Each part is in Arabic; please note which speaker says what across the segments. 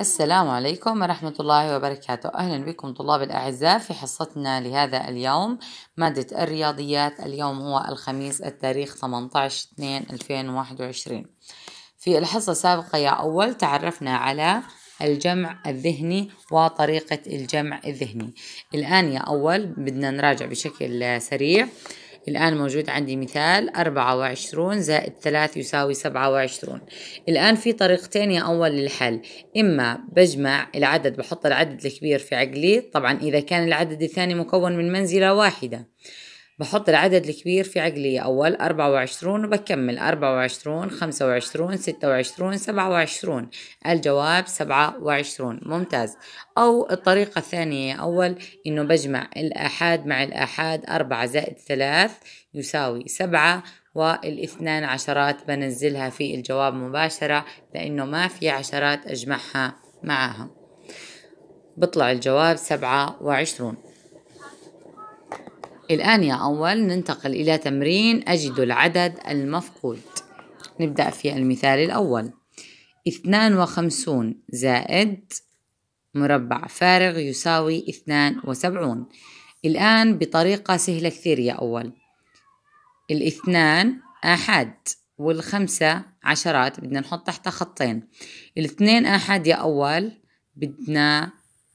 Speaker 1: السلام عليكم ورحمة الله وبركاته أهلا بكم طلاب الأعزاء في حصتنا لهذا اليوم مادة الرياضيات اليوم هو الخميس التاريخ 18-2-2021 في الحصة السابقة يا أول تعرفنا على الجمع الذهني وطريقة الجمع الذهني الآن يا أول بدنا نراجع بشكل سريع الآن موجود عندي مثال أربعة وعشرون زائد ثلاث يساوي سبعة وعشرون الآن في طريقتين يا أول للحل إما بجمع العدد بحط العدد الكبير في عقلي طبعا إذا كان العدد الثاني مكون من منزلة واحدة بحط العدد الكبير في عقلية أول أربعة وعشرون وبكمل أربعة وعشرون خمسة وعشرون ستة وعشرون سبعة وعشرون الجواب سبعة وعشرون ممتاز أو الطريقة الثانية أول إنه بجمع الآحاد مع الآحاد أربعة زائد ثلاث يساوي سبعة والاثنان عشرات بنزلها في الجواب مباشرة لأنه ما في عشرات أجمعها معها بطلع الجواب سبعة وعشرون الآن يا أول ننتقل إلى تمرين أجد العدد المفقود نبدأ في المثال الأول اثنان وخمسون زائد مربع فارغ يساوي اثنان وسبعون الآن بطريقة سهلة كثير يا أول الاثنان أحد والخمسة عشرات بدنا نحط تحتها خطين الاثنين أحد يا أول بدنا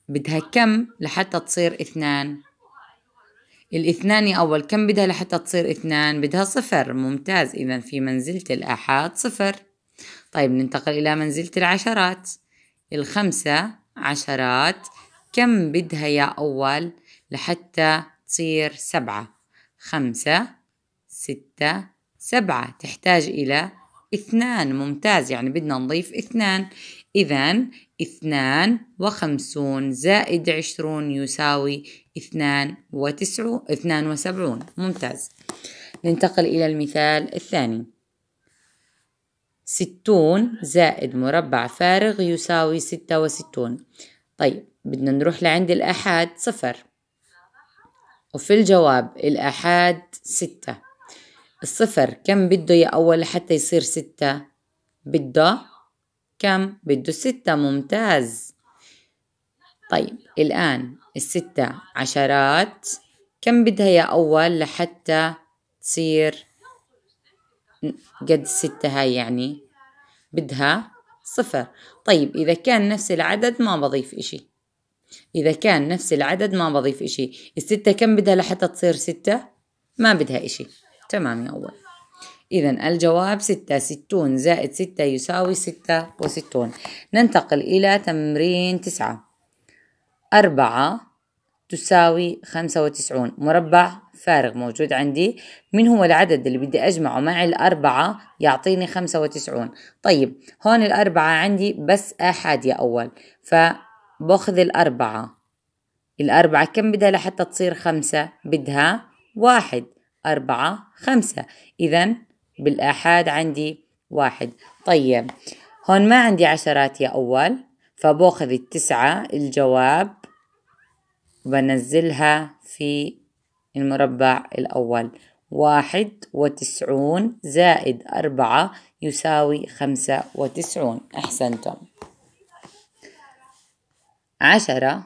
Speaker 1: بدها كم لحتى تصير اثنان الاثنان أول كم بدها لحتى تصير اثنان بدها صفر ممتاز إذا في منزلة الآحاد صفر طيب ننتقل إلى منزلة العشرات الخمسة عشرات كم بدها يا أول لحتى تصير سبعة خمسة ستة سبعة تحتاج إلى اثنان ممتاز يعني بدنا نضيف اثنان إذا اثنان وخمسون زائد عشرون يساوي اثنان وتسعون اثنان وسبعون ممتاز ننتقل إلى المثال الثاني ستون زائد مربع فارغ يساوي ستة وستون طيب بدنا نروح لعند الأحاد صفر وفي الجواب الأحاد ستة الصفر كم بده يا أول لحتى يصير ستة بده كم بده ستة ممتاز طيب الآن الستة عشرات كم بدها يا أول لحتى تصير قد الستة هاي يعني بدها صفر طيب إذا كان نفس العدد ما بضيف إشي إذا كان نفس العدد ما بضيف إشي الستة كم بدها لحتى تصير ستة ما بدها إشي تمام يا أول إذا الجواب ستة ستون زائد ستة يساوي ستة وستون ننتقل إلى تمرين تسعة أربعة تساوي خمسة وتسعون مربع فارغ موجود عندي من هو العدد اللي بدي أجمعه مع الأربعة يعطيني خمسة وتسعون طيب هون الأربعة عندي بس أحد يا أول فبأخذ الأربعة الأربعة كم بدها لحتى تصير خمسة بدها واحد أربعة خمسة إذا بالآحاد عندي واحد طيب هون ما عندي عشرات يا أول فبأخذ التسعة الجواب وبنزلها في المربع الأول واحد وتسعون زائد أربعة يساوي خمسة وتسعون أحسنتم عشرة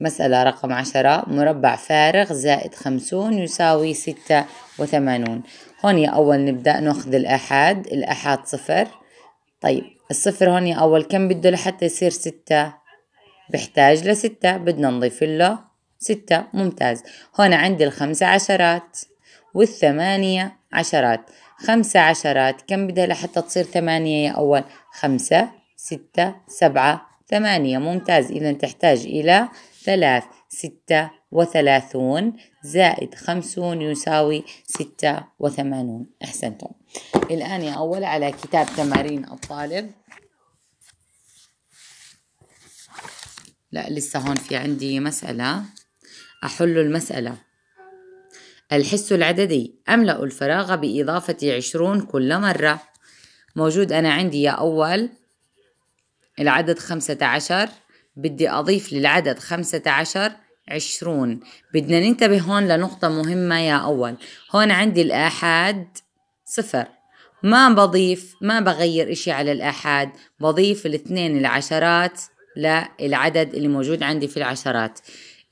Speaker 1: مسألة رقم عشرة مربع فارغ زائد خمسون يساوي ستة وثمانون هون أول نبدأ نأخذ الأحاد الأحاد صفر طيب الصفر هون أول كم بده لحتى يصير ستة بحتاج لستة بدنا نضيف له ستة ممتاز هون عندي الخمسة عشرات والثمانية عشرات خمسة عشرات كم بدها لحتى تصير ثمانية يا أول خمسة ستة سبعة ثمانية ممتاز إذا تحتاج إلى ثلاث ستة وثلاثون زائد خمسون يساوي ستة وثمانون أحسنتم الآن يا أول على كتاب تمارين الطالب لا لسه هون في عندي مسألة أحل المسألة الحس العددي أملأ الفراغ بإضافة عشرون كل مرة موجود أنا عندي يا أول العدد خمسة عشر بدي أضيف للعدد خمسة عشر عشرون بدنا ننتبه هون لنقطة مهمة يا أول هون عندي الآحاد صفر ما بضيف ما بغير إشي على الآحاد بضيف الاثنين العشرات للعدد اللي موجود عندي في العشرات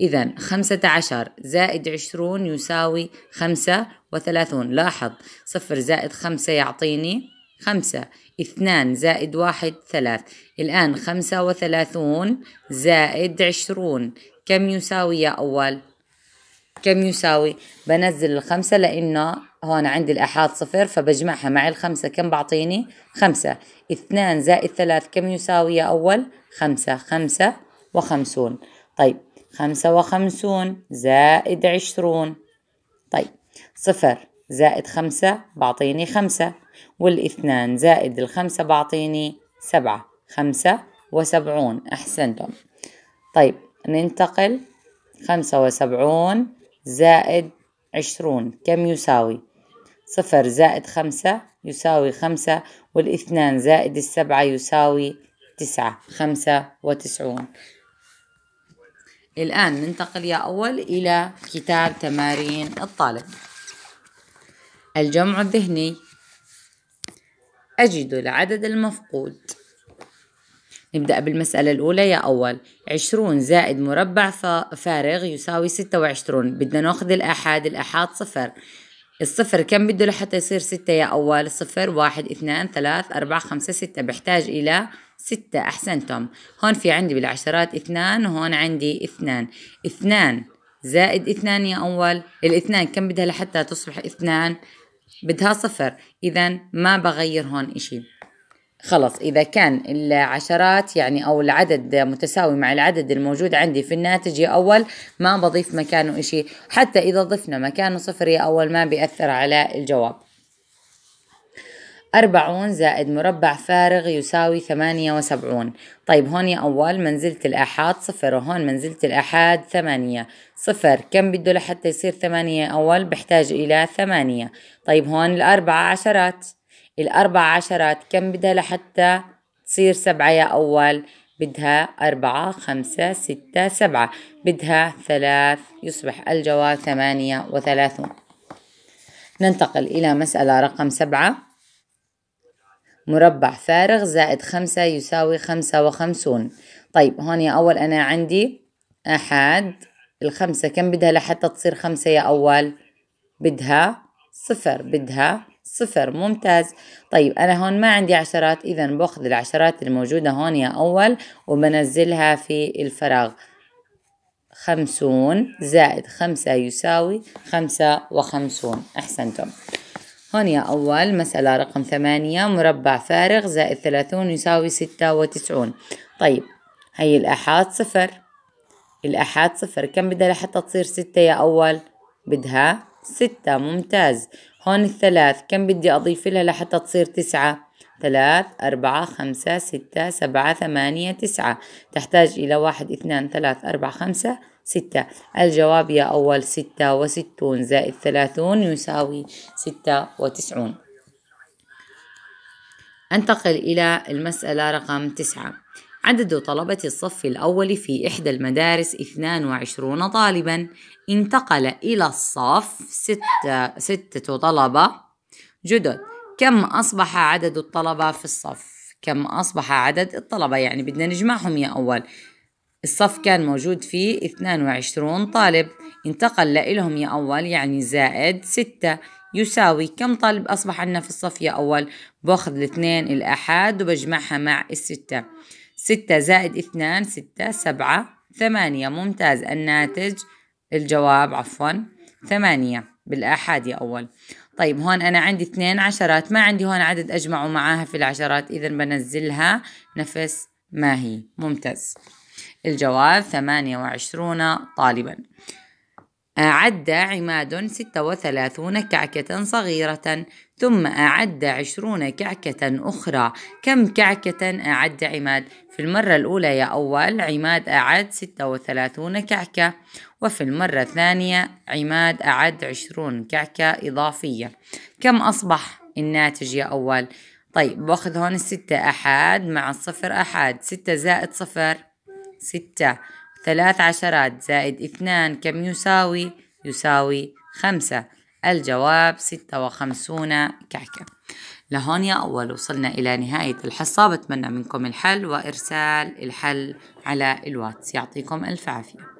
Speaker 1: إذا خمسة عشر زائد عشرون يساوي خمسة وثلاثون لاحظ صفر زائد خمسة يعطيني خمسة اثنان زائد واحد ثلاث الآن خمسة وثلاثون زائد عشرون كم يساوي يا أول؟ كم يساوي؟ بنزل الخمسة لأنه هون عندي الآحاد صفر فبجمعها مع الخمسة كم بعطيني؟ خمسة اثنان زائد ثلاث كم يساوي يا أول؟ خمسة خمسة وخمسون طيب خمسة وخمسون زائد عشرون طيب صفر زائد خمسة بعطيني خمسة والاثنان زائد الخمسة بعطيني سبعة خمسة وسبعون أحسنتم طيب ننتقل خمسة وسبعون زائد عشرون كم يساوي صفر زائد خمسة يساوي خمسة والاثنان زائد السبعة يساوي تسعة خمسة وتسعون الآن ننتقل يا أول إلى كتاب تمارين الطالب الجمع الذهني أجد العدد المفقود نبدأ بالمسألة الأولى يا أول عشرون زائد مربع فارغ يساوي ستة وعشرون بدنا ناخذ الأحاد الأحاد صفر الصفر كم بده لحتى يصير ستة يا أول صفر واحد اثنان ثلاث أربعة خمسة ستة بحتاج إلى ستة أحسنتم هون في عندي بالعشرات اثنان هون عندي اثنان اثنان زائد اثنان يا أول الاثنان كم بدها لحتى تصبح اثنان بدها صفر إذا ما بغير هون إشي خلص إذا كان العشرات يعني أو العدد متساوي مع العدد الموجود عندي في الناتج يا أول ما بضيف مكانه إشي حتى إذا ضفنا مكانه صفر يا أول ما بيأثر على الجواب أربعون زائد مربع فارغ يساوي ثمانية وسبعون طيب هون يا أول منزلة الآحاد صفر وهون منزلة الآحاد ثمانية صفر كم بده لحتى يصير ثمانية أول بحتاج إلى ثمانية طيب هون الأربعة عشرات الأربع عشرات كم بدها لحتى تصير سبعة يا أول بدها أربعة خمسة ستة سبعة بدها ثلاث يصبح الجواب ثمانية وثلاثون ننتقل إلى مسألة رقم سبعة مربع فارغ زائد خمسة يساوي خمسة وخمسون طيب هون يا أول أنا عندي أحد الخمسة كم بدها لحتى تصير خمسة يا أول بدها صفر بدها صفر ممتاز طيب أنا هون ما عندي عشرات إذا بأخذ العشرات الموجودة هون يا أول وبنزلها في الفراغ خمسون زائد خمسة يساوي خمسة وخمسون أحسنتم هون يا أول مسألة رقم ثمانية مربع فارغ زائد ثلاثون يساوي ستة وتسعون طيب هي الأحاد صفر الأحاد صفر كم بدها لحتى تصير ستة يا أول بدها ستة ممتاز هون الثلاث كم بدي أضيف لها لحتى تصير تسعة ثلاث أربعة خمسة ستة سبعة ثمانية تسعة تحتاج إلى واحد اثنان ثلاث أربعة خمسة ستة الجواب يا أول ستة وستون زائد ثلاثون يساوي ستة وتسعون أنتقل إلى المسألة رقم تسعة عدد طلبة الصف الأول في إحدى المدارس 22 طالبا انتقل إلى الصف ستة, ستة طلبة جدد كم أصبح عدد الطلبة في الصف؟ كم أصبح عدد الطلبة؟ يعني بدنا نجمعهم يا أول الصف كان موجود فيه 22 طالب انتقل لإلهم يا أول يعني زائد 6 يساوي كم طالب أصبح عندنا في الصف يا أول؟ باخذ الاثنين الأحد وبجمعها مع الستة ستة زائد اثنان ستة سبعة ثمانية ممتاز الناتج الجواب عفوا ثمانية بالآحاد يا أول طيب هون أنا عندي اثنين عشرات ما عندي هون عدد أجمع معاها في العشرات إذا بنزلها نفس ما هي ممتاز الجواب ثمانية وعشرون طالبا عد عماد ستة وثلاثون كعكة صغيرة ثم أعد عشرون كعكة أخرى كم كعكة أعد عماد؟ في المرة الأولى يا أول عماد أعد ستة وثلاثون كعكة وفي المرة الثانية عماد أعد عشرون كعكة إضافية كم أصبح الناتج يا أول؟ طيب باخذ هون الستة أحاد مع الصفر أحاد ستة زائد صفر ستة ثلاث عشرات زائد اثنان كم يساوي؟ يساوي خمسة الجواب ستة وخمسون كعكة لهون يا أول وصلنا إلى نهاية الحصة بتمنى منكم الحل وإرسال الحل على الواتس يعطيكم ألف عافية